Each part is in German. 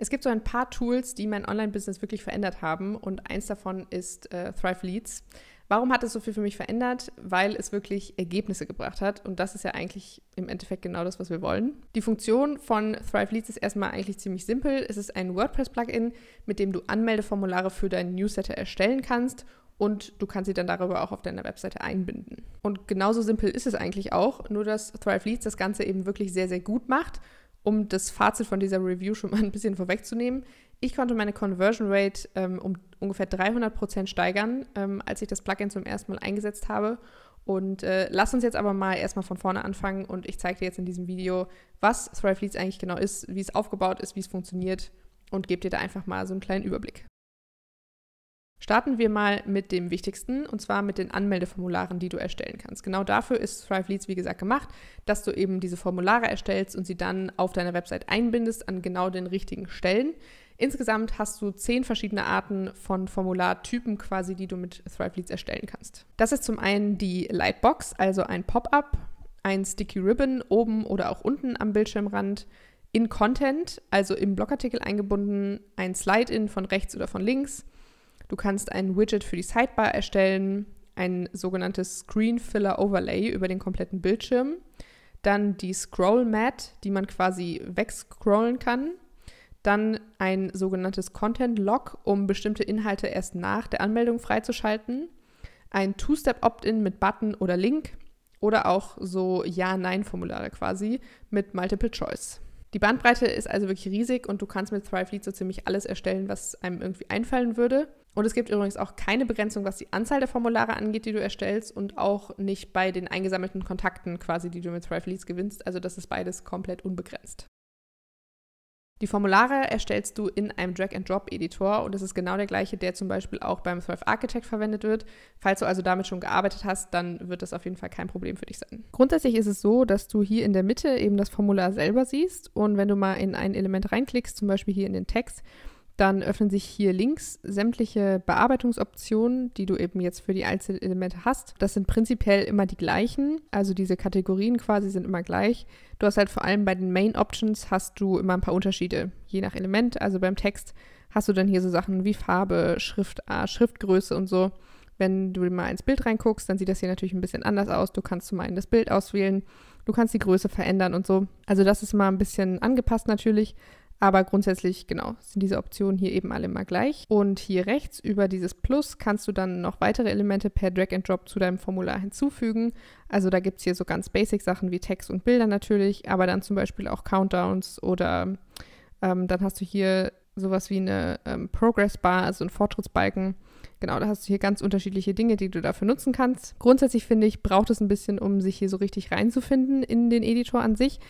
Es gibt so ein paar Tools, die mein Online-Business wirklich verändert haben und eins davon ist äh, Thrive Leads. Warum hat es so viel für mich verändert? Weil es wirklich Ergebnisse gebracht hat und das ist ja eigentlich im Endeffekt genau das, was wir wollen. Die Funktion von Thrive Leads ist erstmal eigentlich ziemlich simpel. Es ist ein WordPress-Plugin, mit dem du Anmeldeformulare für deinen Newsletter erstellen kannst und du kannst sie dann darüber auch auf deiner Webseite einbinden. Und genauso simpel ist es eigentlich auch, nur dass Thrive Leads das Ganze eben wirklich sehr, sehr gut macht um das Fazit von dieser Review schon mal ein bisschen vorwegzunehmen, ich konnte meine Conversion Rate ähm, um ungefähr 300 steigern, ähm, als ich das Plugin zum ersten Mal eingesetzt habe. Und äh, lass uns jetzt aber mal erstmal von vorne anfangen und ich zeige dir jetzt in diesem Video, was Thrive Leads eigentlich genau ist, wie es aufgebaut ist, wie es funktioniert und gebe dir da einfach mal so einen kleinen Überblick. Starten wir mal mit dem Wichtigsten, und zwar mit den Anmeldeformularen, die du erstellen kannst. Genau dafür ist Thrive Leads, wie gesagt, gemacht, dass du eben diese Formulare erstellst und sie dann auf deiner Website einbindest an genau den richtigen Stellen. Insgesamt hast du zehn verschiedene Arten von Formulartypen quasi, die du mit Thrive Leads erstellen kannst. Das ist zum einen die Lightbox, also ein Pop-up, ein Sticky Ribbon oben oder auch unten am Bildschirmrand, in Content, also im Blogartikel eingebunden, ein Slide-in von rechts oder von links – Du kannst ein Widget für die Sidebar erstellen, ein sogenanntes Screen Filler Overlay über den kompletten Bildschirm, dann die Scroll Mat, die man quasi wegscrollen kann, dann ein sogenanntes Content Log, um bestimmte Inhalte erst nach der Anmeldung freizuschalten, ein Two-Step-Opt-in mit Button oder Link oder auch so Ja-Nein-Formulare quasi mit Multiple Choice. Die Bandbreite ist also wirklich riesig und du kannst mit Thrive Lead so ziemlich alles erstellen, was einem irgendwie einfallen würde. Und es gibt übrigens auch keine Begrenzung, was die Anzahl der Formulare angeht, die du erstellst und auch nicht bei den eingesammelten Kontakten quasi, die du mit Thrive Leads gewinnst. Also das ist beides komplett unbegrenzt. Die Formulare erstellst du in einem Drag-and-Drop-Editor und das ist genau der gleiche, der zum Beispiel auch beim Thrive Architect verwendet wird. Falls du also damit schon gearbeitet hast, dann wird das auf jeden Fall kein Problem für dich sein. Grundsätzlich ist es so, dass du hier in der Mitte eben das Formular selber siehst und wenn du mal in ein Element reinklickst, zum Beispiel hier in den Text, dann öffnen sich hier links sämtliche Bearbeitungsoptionen, die du eben jetzt für die Einzelelemente hast. Das sind prinzipiell immer die gleichen, also diese Kategorien quasi sind immer gleich. Du hast halt vor allem bei den Main Options hast du immer ein paar Unterschiede, je nach Element. Also beim Text hast du dann hier so Sachen wie Farbe, Schriftart, Schriftgröße und so. Wenn du mal ins Bild reinguckst, dann sieht das hier natürlich ein bisschen anders aus. Du kannst zum einen das Bild auswählen, du kannst die Größe verändern und so. Also das ist mal ein bisschen angepasst natürlich. Aber grundsätzlich, genau, sind diese Optionen hier eben alle immer gleich. Und hier rechts über dieses Plus kannst du dann noch weitere Elemente per Drag and Drop zu deinem Formular hinzufügen. Also da gibt es hier so ganz basic Sachen wie Text und Bilder natürlich, aber dann zum Beispiel auch Countdowns oder ähm, dann hast du hier sowas wie eine ähm, Progress Bar, also einen Fortschrittsbalken. Genau, da hast du hier ganz unterschiedliche Dinge, die du dafür nutzen kannst. Grundsätzlich finde ich, braucht es ein bisschen, um sich hier so richtig reinzufinden in den Editor an sich.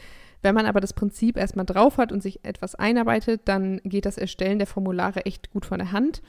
Wenn man aber das Prinzip erstmal drauf hat und sich etwas einarbeitet, dann geht das Erstellen der Formulare echt gut von der Hand.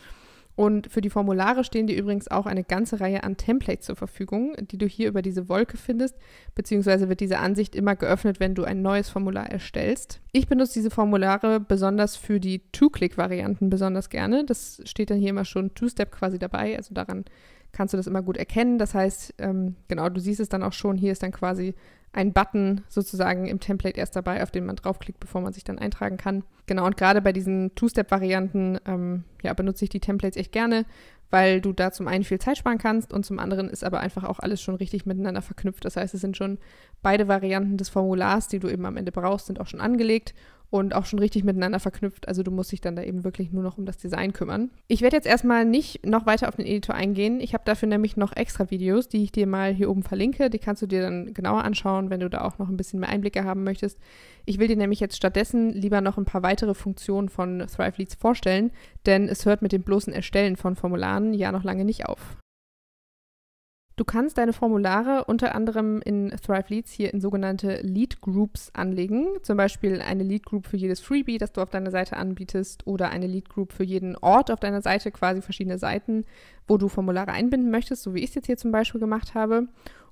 Und für die Formulare stehen dir übrigens auch eine ganze Reihe an Templates zur Verfügung, die du hier über diese Wolke findest, beziehungsweise wird diese Ansicht immer geöffnet, wenn du ein neues Formular erstellst. Ich benutze diese Formulare besonders für die Two-Click-Varianten besonders gerne. Das steht dann hier immer schon Two-Step quasi dabei, also daran kannst du das immer gut erkennen. Das heißt, ähm, genau, du siehst es dann auch schon, hier ist dann quasi ein Button sozusagen im Template erst dabei, auf den man draufklickt, bevor man sich dann eintragen kann. Genau, und gerade bei diesen Two-Step-Varianten ähm, ja, benutze ich die Templates echt gerne, weil du da zum einen viel Zeit sparen kannst und zum anderen ist aber einfach auch alles schon richtig miteinander verknüpft. Das heißt, es sind schon beide Varianten des Formulars, die du eben am Ende brauchst, sind auch schon angelegt und auch schon richtig miteinander verknüpft. Also du musst dich dann da eben wirklich nur noch um das Design kümmern. Ich werde jetzt erstmal nicht noch weiter auf den Editor eingehen. Ich habe dafür nämlich noch extra Videos, die ich dir mal hier oben verlinke. Die kannst du dir dann genauer anschauen, wenn du da auch noch ein bisschen mehr Einblicke haben möchtest. Ich will dir nämlich jetzt stattdessen lieber noch ein paar weitere Funktionen von Thrive Leads vorstellen, denn es hört mit dem bloßen Erstellen von Formularen ja noch lange nicht auf. Du kannst deine Formulare unter anderem in Thrive Leads hier in sogenannte Lead Groups anlegen, zum Beispiel eine Lead Group für jedes Freebie, das du auf deiner Seite anbietest oder eine Lead Group für jeden Ort auf deiner Seite, quasi verschiedene Seiten, wo du Formulare einbinden möchtest, so wie ich es jetzt hier zum Beispiel gemacht habe.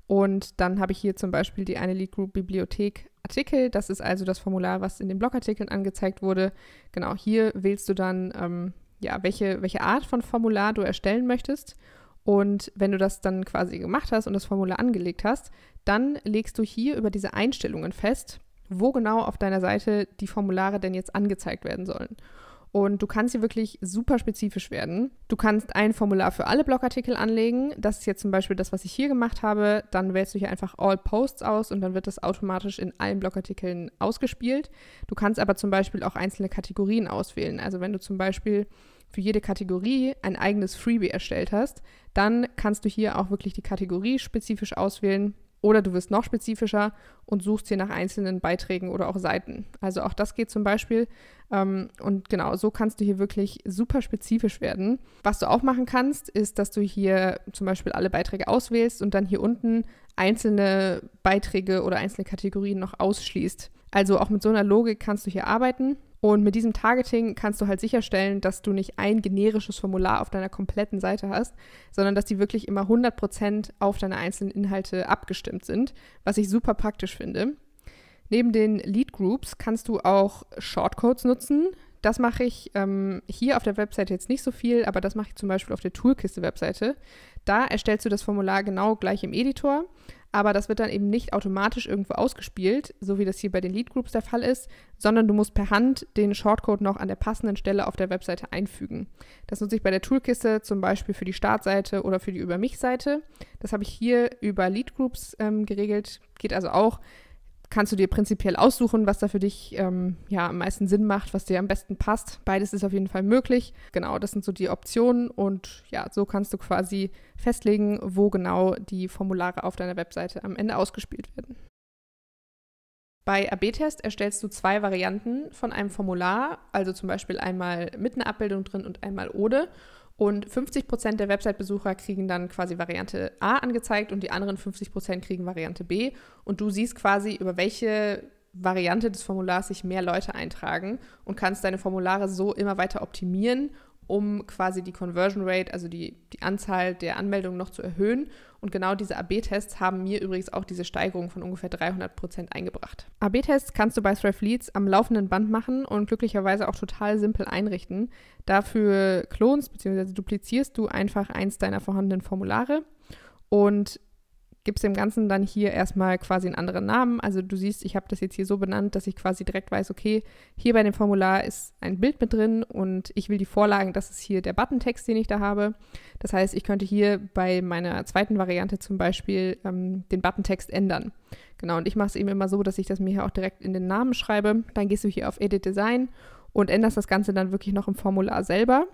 Und dann habe ich hier zum Beispiel die eine Lead Group Bibliothek Artikel. Das ist also das Formular, was in den Blogartikeln angezeigt wurde. Genau, hier wählst du dann, ähm, ja, welche, welche Art von Formular du erstellen möchtest. Und wenn du das dann quasi gemacht hast und das Formular angelegt hast, dann legst du hier über diese Einstellungen fest, wo genau auf deiner Seite die Formulare denn jetzt angezeigt werden sollen. Und du kannst hier wirklich super spezifisch werden. Du kannst ein Formular für alle Blogartikel anlegen. Das ist jetzt zum Beispiel das, was ich hier gemacht habe. Dann wählst du hier einfach All Posts aus und dann wird das automatisch in allen Blogartikeln ausgespielt. Du kannst aber zum Beispiel auch einzelne Kategorien auswählen. Also wenn du zum Beispiel für jede Kategorie ein eigenes Freebie erstellt hast, dann kannst du hier auch wirklich die Kategorie spezifisch auswählen oder du wirst noch spezifischer und suchst hier nach einzelnen Beiträgen oder auch Seiten. Also auch das geht zum Beispiel. Ähm, und genau, so kannst du hier wirklich super spezifisch werden. Was du auch machen kannst, ist, dass du hier zum Beispiel alle Beiträge auswählst und dann hier unten einzelne Beiträge oder einzelne Kategorien noch ausschließt. Also auch mit so einer Logik kannst du hier arbeiten. Und mit diesem Targeting kannst du halt sicherstellen, dass du nicht ein generisches Formular auf deiner kompletten Seite hast, sondern dass die wirklich immer 100% auf deine einzelnen Inhalte abgestimmt sind, was ich super praktisch finde. Neben den Lead Groups kannst du auch Shortcodes nutzen. Das mache ich ähm, hier auf der Webseite jetzt nicht so viel, aber das mache ich zum Beispiel auf der Toolkiste-Webseite. Da erstellst du das Formular genau gleich im Editor aber das wird dann eben nicht automatisch irgendwo ausgespielt, so wie das hier bei den Lead Groups der Fall ist, sondern du musst per Hand den Shortcode noch an der passenden Stelle auf der Webseite einfügen. Das nutze ich bei der Toolkiste zum Beispiel für die Startseite oder für die Über mich Seite. Das habe ich hier über Lead Groups ähm, geregelt, geht also auch kannst du dir prinzipiell aussuchen, was da für dich ähm, ja am meisten Sinn macht, was dir am besten passt. Beides ist auf jeden Fall möglich. Genau, das sind so die Optionen und ja, so kannst du quasi festlegen, wo genau die Formulare auf deiner Webseite am Ende ausgespielt werden. Bei AB-Test erstellst du zwei Varianten von einem Formular, also zum Beispiel einmal mit einer Abbildung drin und einmal ohne. Und 50 der Website-Besucher kriegen dann quasi Variante A angezeigt und die anderen 50 kriegen Variante B. Und du siehst quasi, über welche Variante des Formulars sich mehr Leute eintragen und kannst deine Formulare so immer weiter optimieren um quasi die Conversion Rate, also die, die Anzahl der Anmeldungen noch zu erhöhen. Und genau diese AB-Tests haben mir übrigens auch diese Steigerung von ungefähr 300 Prozent eingebracht. AB-Tests kannst du bei Thrive Leads am laufenden Band machen und glücklicherweise auch total simpel einrichten. Dafür klonst bzw. duplizierst du einfach eins deiner vorhandenen Formulare und gibst dem Ganzen dann hier erstmal quasi einen anderen Namen. Also du siehst, ich habe das jetzt hier so benannt, dass ich quasi direkt weiß, okay, hier bei dem Formular ist ein Bild mit drin und ich will die Vorlagen, das ist hier der Buttontext, den ich da habe. Das heißt, ich könnte hier bei meiner zweiten Variante zum Beispiel ähm, den Buttontext ändern. Genau, und ich mache es eben immer so, dass ich das mir hier auch direkt in den Namen schreibe. Dann gehst du hier auf Edit Design und änderst das Ganze dann wirklich noch im Formular selber.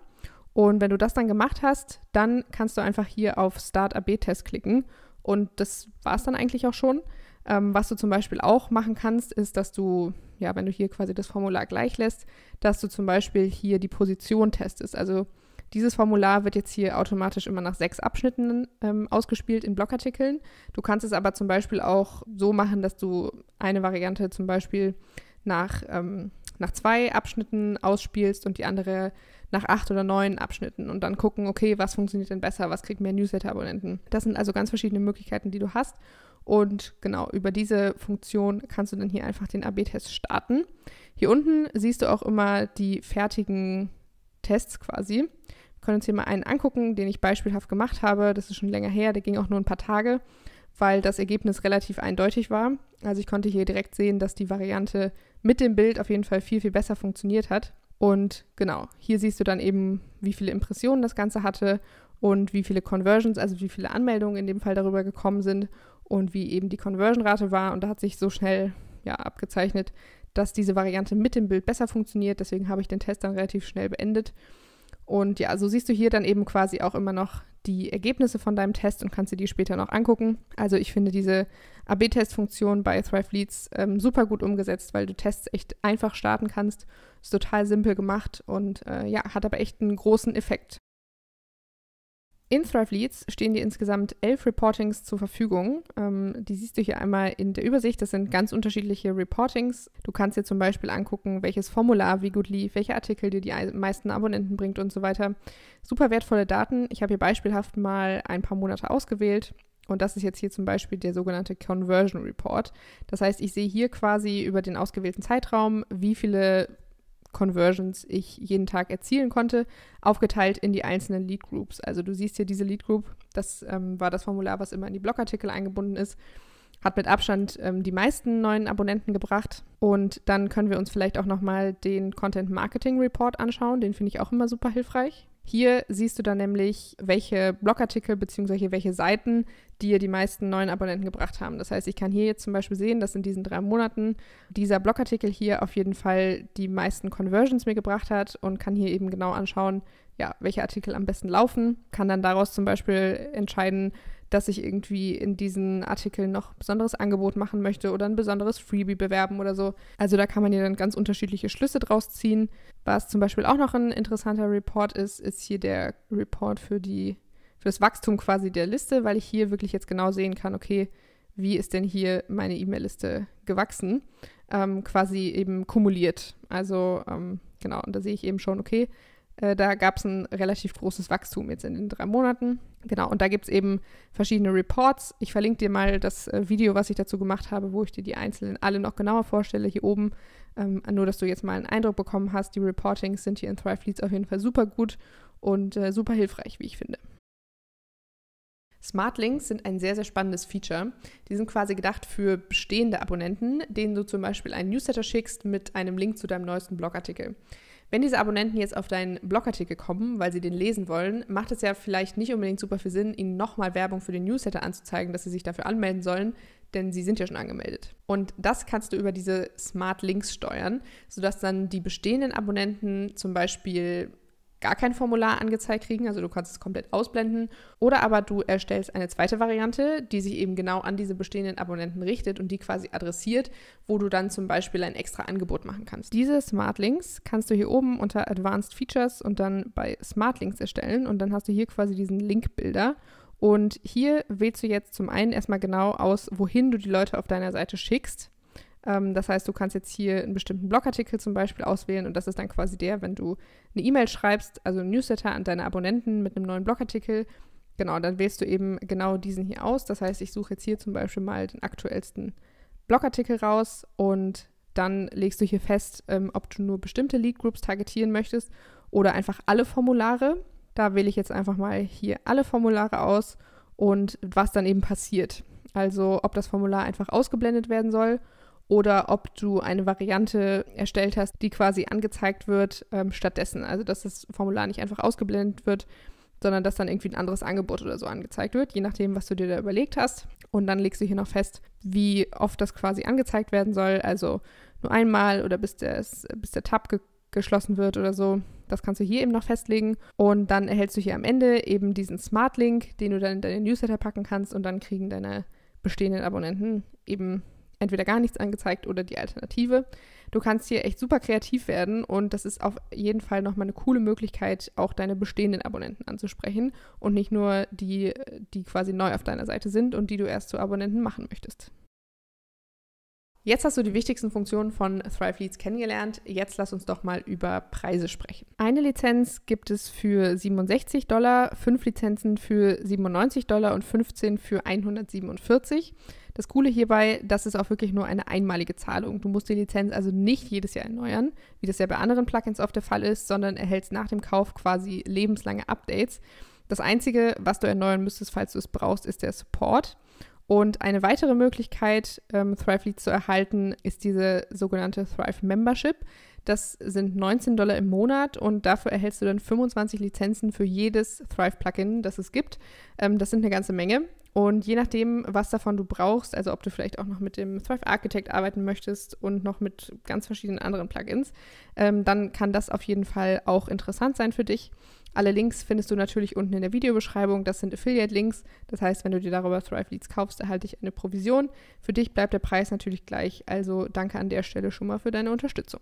Und wenn du das dann gemacht hast, dann kannst du einfach hier auf Start AB-Test klicken und das war es dann eigentlich auch schon. Ähm, was du zum Beispiel auch machen kannst, ist, dass du, ja, wenn du hier quasi das Formular gleich lässt, dass du zum Beispiel hier die Position testest. Also dieses Formular wird jetzt hier automatisch immer nach sechs Abschnitten ähm, ausgespielt in Blogartikeln. Du kannst es aber zum Beispiel auch so machen, dass du eine Variante zum Beispiel nach ähm, nach zwei Abschnitten ausspielst und die andere nach acht oder neun Abschnitten und dann gucken, okay, was funktioniert denn besser, was kriegt mehr Newsletter-Abonnenten. Das sind also ganz verschiedene Möglichkeiten, die du hast. Und genau, über diese Funktion kannst du dann hier einfach den AB-Test starten. Hier unten siehst du auch immer die fertigen Tests quasi. Wir können uns hier mal einen angucken, den ich beispielhaft gemacht habe. Das ist schon länger her, der ging auch nur ein paar Tage, weil das Ergebnis relativ eindeutig war. Also ich konnte hier direkt sehen, dass die Variante mit dem Bild auf jeden Fall viel, viel besser funktioniert hat. Und genau, hier siehst du dann eben, wie viele Impressionen das Ganze hatte und wie viele Conversions, also wie viele Anmeldungen in dem Fall darüber gekommen sind und wie eben die Conversion-Rate war. Und da hat sich so schnell ja, abgezeichnet, dass diese Variante mit dem Bild besser funktioniert. Deswegen habe ich den Test dann relativ schnell beendet. Und ja, so siehst du hier dann eben quasi auch immer noch die Ergebnisse von deinem Test und kannst dir die später noch angucken. Also ich finde diese AB-Test-Funktion bei Thrive Leads ähm, super gut umgesetzt, weil du Tests echt einfach starten kannst. Ist total simpel gemacht und äh, ja, hat aber echt einen großen Effekt. In Thrive Leads stehen dir insgesamt elf Reportings zur Verfügung. Ähm, die siehst du hier einmal in der Übersicht. Das sind ganz unterschiedliche Reportings. Du kannst dir zum Beispiel angucken, welches Formular wie gut lief, welcher Artikel dir die meisten Abonnenten bringt und so weiter. Super wertvolle Daten. Ich habe hier beispielhaft mal ein paar Monate ausgewählt. Und das ist jetzt hier zum Beispiel der sogenannte Conversion Report. Das heißt, ich sehe hier quasi über den ausgewählten Zeitraum, wie viele Conversions ich jeden Tag erzielen konnte, aufgeteilt in die einzelnen Lead Groups. Also du siehst hier diese Lead Group, das ähm, war das Formular, was immer in die Blogartikel eingebunden ist, hat mit Abstand ähm, die meisten neuen Abonnenten gebracht. Und dann können wir uns vielleicht auch nochmal den Content Marketing Report anschauen, den finde ich auch immer super hilfreich. Hier siehst du dann nämlich, welche Blogartikel bzw. welche Seiten dir die meisten neuen Abonnenten gebracht haben. Das heißt, ich kann hier jetzt zum Beispiel sehen, dass in diesen drei Monaten dieser Blogartikel hier auf jeden Fall die meisten Conversions mir gebracht hat und kann hier eben genau anschauen, ja, welche Artikel am besten laufen, kann dann daraus zum Beispiel entscheiden, dass ich irgendwie in diesen Artikeln noch ein besonderes Angebot machen möchte oder ein besonderes Freebie bewerben oder so. Also da kann man ja dann ganz unterschiedliche Schlüsse draus ziehen. Was zum Beispiel auch noch ein interessanter Report ist, ist hier der Report für die für das Wachstum quasi der Liste, weil ich hier wirklich jetzt genau sehen kann, okay, wie ist denn hier meine E-Mail-Liste gewachsen? Ähm, quasi eben kumuliert. Also ähm, genau, und da sehe ich eben schon, okay, äh, da gab es ein relativ großes Wachstum jetzt in den drei Monaten. Genau, und da gibt es eben verschiedene Reports. Ich verlinke dir mal das äh, Video, was ich dazu gemacht habe, wo ich dir die einzelnen alle noch genauer vorstelle, hier oben. Ähm, nur, dass du jetzt mal einen Eindruck bekommen hast. Die Reportings sind hier in Thrive Leads auf jeden Fall super gut und äh, super hilfreich, wie ich finde. Smart Links sind ein sehr, sehr spannendes Feature. Die sind quasi gedacht für bestehende Abonnenten, denen du zum Beispiel einen Newsletter schickst mit einem Link zu deinem neuesten Blogartikel. Wenn diese Abonnenten jetzt auf deinen Blogartikel kommen, weil sie den lesen wollen, macht es ja vielleicht nicht unbedingt super viel Sinn, ihnen nochmal Werbung für den Newsletter anzuzeigen, dass sie sich dafür anmelden sollen, denn sie sind ja schon angemeldet. Und das kannst du über diese Smart Links steuern, sodass dann die bestehenden Abonnenten zum Beispiel gar kein Formular angezeigt kriegen, also du kannst es komplett ausblenden. Oder aber du erstellst eine zweite Variante, die sich eben genau an diese bestehenden Abonnenten richtet und die quasi adressiert, wo du dann zum Beispiel ein extra Angebot machen kannst. Diese Smart Links kannst du hier oben unter Advanced Features und dann bei Smart Links erstellen und dann hast du hier quasi diesen Linkbilder. Und hier wählst du jetzt zum einen erstmal genau aus, wohin du die Leute auf deiner Seite schickst. Ähm, das heißt, du kannst jetzt hier einen bestimmten Blogartikel zum Beispiel auswählen und das ist dann quasi der, wenn du eine E-Mail schreibst, also ein Newsletter an deine Abonnenten mit einem neuen Blogartikel. Genau, dann wählst du eben genau diesen hier aus. Das heißt, ich suche jetzt hier zum Beispiel mal den aktuellsten Blogartikel raus und dann legst du hier fest, ähm, ob du nur bestimmte Lead Groups targetieren möchtest oder einfach alle Formulare. Da wähle ich jetzt einfach mal hier alle Formulare aus und was dann eben passiert. Also ob das Formular einfach ausgeblendet werden soll oder ob du eine Variante erstellt hast, die quasi angezeigt wird ähm, stattdessen. Also dass das Formular nicht einfach ausgeblendet wird, sondern dass dann irgendwie ein anderes Angebot oder so angezeigt wird, je nachdem, was du dir da überlegt hast. Und dann legst du hier noch fest, wie oft das quasi angezeigt werden soll. Also nur einmal oder bis, des, bis der Tab ge geschlossen wird oder so. Das kannst du hier eben noch festlegen. Und dann erhältst du hier am Ende eben diesen Smart Link, den du dann in deine Newsletter packen kannst und dann kriegen deine bestehenden Abonnenten eben entweder gar nichts angezeigt oder die Alternative. Du kannst hier echt super kreativ werden und das ist auf jeden Fall nochmal eine coole Möglichkeit, auch deine bestehenden Abonnenten anzusprechen und nicht nur die, die quasi neu auf deiner Seite sind und die du erst zu Abonnenten machen möchtest. Jetzt hast du die wichtigsten Funktionen von Thrive Leads kennengelernt. Jetzt lass uns doch mal über Preise sprechen. Eine Lizenz gibt es für 67 Dollar, fünf Lizenzen für 97 Dollar und 15 für 147. Das Coole hierbei, das ist auch wirklich nur eine einmalige Zahlung. Du musst die Lizenz also nicht jedes Jahr erneuern, wie das ja bei anderen Plugins oft der Fall ist, sondern erhältst nach dem Kauf quasi lebenslange Updates. Das Einzige, was du erneuern müsstest, falls du es brauchst, ist der Support. Und eine weitere Möglichkeit, ähm, Leads zu erhalten, ist diese sogenannte Thrive Membership. Das sind 19 Dollar im Monat und dafür erhältst du dann 25 Lizenzen für jedes Thrive-Plugin, das es gibt. Ähm, das sind eine ganze Menge. Und je nachdem, was davon du brauchst, also ob du vielleicht auch noch mit dem Thrive Architect arbeiten möchtest und noch mit ganz verschiedenen anderen Plugins, ähm, dann kann das auf jeden Fall auch interessant sein für dich. Alle Links findest du natürlich unten in der Videobeschreibung. Das sind Affiliate-Links. Das heißt, wenn du dir darüber Thrive Leads kaufst, erhalte ich eine Provision. Für dich bleibt der Preis natürlich gleich. Also danke an der Stelle schon mal für deine Unterstützung.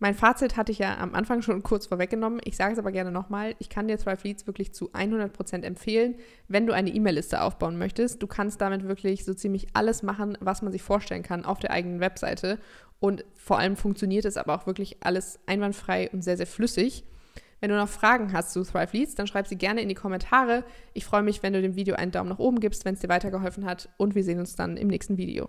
Mein Fazit hatte ich ja am Anfang schon kurz vorweggenommen. Ich sage es aber gerne nochmal. Ich kann dir Thrive Leads wirklich zu 100% empfehlen, wenn du eine E-Mail-Liste aufbauen möchtest. Du kannst damit wirklich so ziemlich alles machen, was man sich vorstellen kann auf der eigenen Webseite. Und vor allem funktioniert es aber auch wirklich alles einwandfrei und sehr, sehr flüssig. Wenn du noch Fragen hast zu Thrive Leads, dann schreib sie gerne in die Kommentare. Ich freue mich, wenn du dem Video einen Daumen nach oben gibst, wenn es dir weitergeholfen hat. Und wir sehen uns dann im nächsten Video.